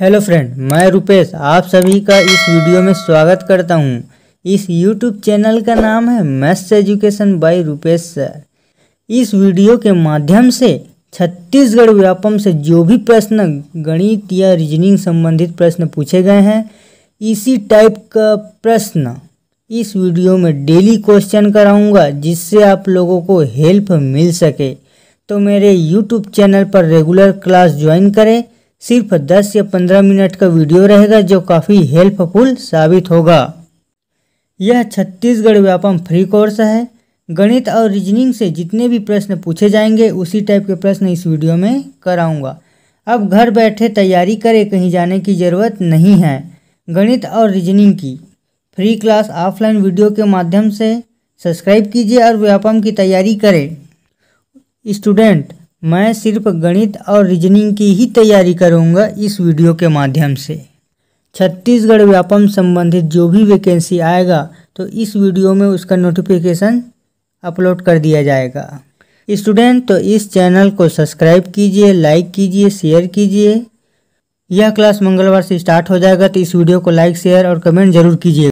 Hello friend मैं रुपेश आप सभी का इस वीडियो में स्वागत करता हूं। इस यूट्यूब चैनल का नाम है maths education by Rupesh sir इस वीडियो के माध्यम से छत्तीसगढ़ व्यापम से जो भी प्रश्न गणित या रीजनिंग संबंधित प्रश्न पूछे गए हैं इसी टाइप का प्रश्न इस वीडियो में डेली क्वेश्चन कराऊंगा जिससे आप लोगों को हेल्प मिल सके तो मेरे यूट्यूब चैनल पर रेगुलर क्लास ज्वाइन करें सिर्फ 10 या 15 मिनट का वीडियो रहेगा जो काफ़ी हेल्पफुल साबित होगा यह छत्तीसगढ़ व्यापम फ्री कोर्स है गणित और रीजनिंग से जितने भी प्रश्न पूछे जाएंगे उसी टाइप के प्रश्न इस वीडियो में कराऊंगा अब घर बैठे तैयारी करें कहीं जाने की ज़रूरत नहीं है गणित और रीजनिंग की फ्री क्लास ऑफलाइन वीडियो के माध्यम से सब्सक्राइब कीजिए और व्यापम की तैयारी करें स्टूडेंट मैं सिर्फ गणित और रीजनिंग की ही तैयारी करूँगा इस वीडियो के माध्यम से छत्तीसगढ़ व्यापम संबंधित जो भी वैकेंसी आएगा तो इस वीडियो में उसका नोटिफिकेशन अपलोड कर दिया जाएगा स्टूडेंट तो इस चैनल को सब्सक्राइब कीजिए लाइक कीजिए शेयर कीजिए यह क्लास मंगलवार से स्टार्ट हो जाएगा तो इस वीडियो को लाइक शेयर और कमेंट जरूर कीजिए